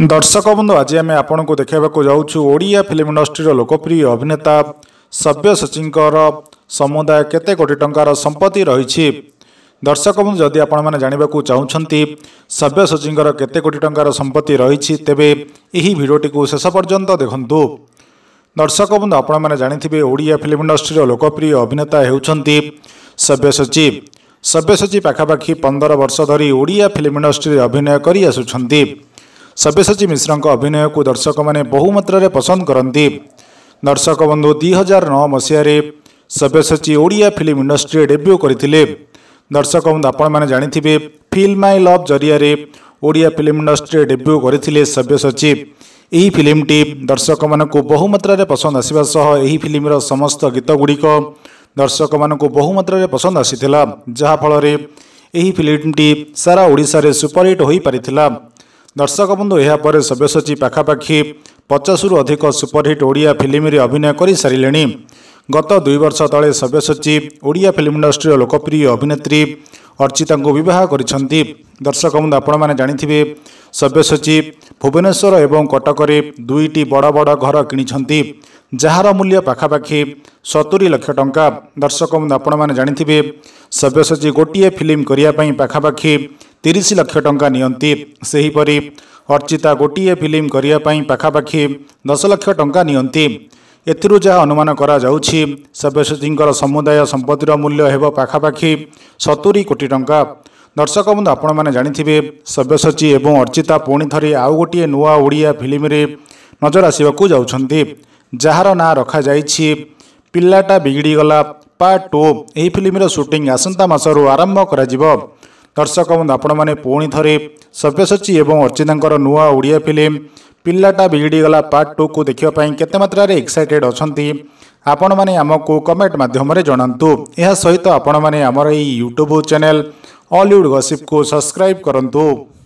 दर्शक बंधु आज आम आपण देखाओिम फिल्म र लोकप्रिय अभिनेता सब्यसची समुदाय केत को टा सम्पत्ति रहि दर्शक बन्धु जति आा सब्यसचीको केते कोटि टकार रही रहि तेबे यही भिडियो टि शेष पर्यटन देखु दर्शक आपने जानते ओडिया फिल्म इंडस्ट्री लोकप्रिय अभिनेता हेर्छ सब्य सचिव सब्यसची पखापाखि पंदर वर्ष धरी ओडिया फिल्म इंडस्ट्री अभिनय गरिआुन्छ ସବ୍ୟସାଚୀ ମିଶ୍ରଙ୍କ ଅଭିନୟକୁ ଦର୍ଶକମାନେ ବହୁ ମାତ୍ରାରେ ପସନ୍ଦ କରନ୍ତି ଦର୍ଶକ ବନ୍ଧୁ ଦୁଇ ହଜାର ନଅ ମସିହାରେ ସବ୍ୟସାଚୀ ଓଡ଼ିଆ ଫିଲ୍ମ ଇଣ୍ଡଷ୍ଟ୍ରିରେ ଡେବ୍ୟୁ କରିଥିଲେ ଦର୍ଶକ ବନ୍ଧୁ ଆପଣମାନେ ଜାଣିଥିବେ ଫିଲ୍ ମାଇ ଲଭ୍ ଜରିଆରେ ଓଡ଼ିଆ ଫିଲ୍ମ ଇଣ୍ଡଷ୍ଟ୍ରିରେ ଡେବ୍ୟୁ କରିଥିଲେ ସବ୍ୟସାଚୀ ଏହି ଫିଲ୍ମଟି ଦର୍ଶକମାନଙ୍କୁ ବହୁ ମାତ୍ରାରେ ପସନ୍ଦ ଆସିବା ସହ ଏହି ଫିଲ୍ମର ସମସ୍ତ ଗୀତଗୁଡ଼ିକ ଦର୍ଶକମାନଙ୍କୁ ବହୁ ମାତ୍ରାରେ ପସନ୍ଦ ଆସିଥିଲା ଯାହାଫଳରେ ଏହି ଫିଲ୍ମଟି ସାରା ଓଡ଼ିଶାରେ ସୁପରହିଟ୍ ହୋଇପାରିଥିଲା दर्शक बन्धु यहाँ सब्यसची पाखापाखि पचास रु अधिक सुपर हिट ओडिया फिल्म अभिनय गरिसारे गत दुई वर्ष तव्यसची ओडिया फिल्म इंडस्ट्री लोकप्रिय अभिनेत्री अर्चिता को बिवाह गरि दर्शक बन्धु आपिथे सब्यसची भुवनेश्वर ए कटकै दुईटी बड बड घर कि ज मूल्य पाखापा सतुरी लक्ष टा दर्शक बन्धु आपिथे सव्यसची गोटे फिल्मै पाखापा ତିରିଶ ଲକ୍ଷ ଟଙ୍କା ନିଅନ୍ତି ସେହିପରି ଅର୍ଚ୍ଚିତା ଗୋଟିଏ ଫିଲ୍ମ କରିବା ପାଇଁ ପାଖାପାଖି ଦଶ ଲକ୍ଷ ଟଙ୍କା ନିଅନ୍ତି ଏଥିରୁ ଯାହା ଅନୁମାନ କରାଯାଉଛି ସବ୍ୟସଚୀଙ୍କର ସମୁଦାୟ ସମ୍ପତ୍ତିର ମୂଲ୍ୟ ହେବ ପାଖାପାଖି ସତୁରୀ କୋଟି ଟଙ୍କା ଦର୍ଶକ ବନ୍ଧୁ ଆପଣମାନେ ଜାଣିଥିବେ ସବ୍ୟସଚୀ ଏବଂ ଅର୍ଚ୍ଚିତା ପୁଣି ଥରେ ଆଉ ଗୋଟିଏ ନୂଆ ଓଡ଼ିଆ ଫିଲ୍ମରେ ନଜର ଆସିବାକୁ ଯାଉଛନ୍ତି ଯାହାର ନାଁ ରଖାଯାଇଛି ପିଲାଟା ବିଗିଡ଼ିଗଲା ପାର୍ଟ ଟୁ ଏହି ଫିଲ୍ମର ସୁଟିଂ ଆସନ୍ତା ମାସରୁ ଆରମ୍ଭ କରାଯିବ ଦର୍ଶକ ବନ୍ଧୁ ଆପଣମାନେ ପୁଣି ଥରେ ସବ୍ୟସାଚୀ ଏବଂ ଅର୍ଚ୍ଚିତାଙ୍କର ନୂଆ ଓଡ଼ିଆ ଫିଲ୍ମ ପିଲାଟା ବିଗିଡ଼ି ଗଲା ପାର୍ଟ ଟୁକୁ ଦେଖିବା ପାଇଁ କେତେ ମାତ୍ରାରେ ଏକ୍ସାଇଟେଡ଼ ଅଛନ୍ତି ଆପଣମାନେ ଆମକୁ କମେଣ୍ଟ ମାଧ୍ୟମରେ ଜଣାନ୍ତୁ ଏହା ସହିତ ଆପଣମାନେ ଆମର ଏହି ୟୁଟ୍ୟୁବ ଚ୍ୟାନେଲ ଅଲିଉଡ଼ ଗସିପ୍କୁ ସବସ୍କ୍ରାଇବ୍ କରନ୍ତୁ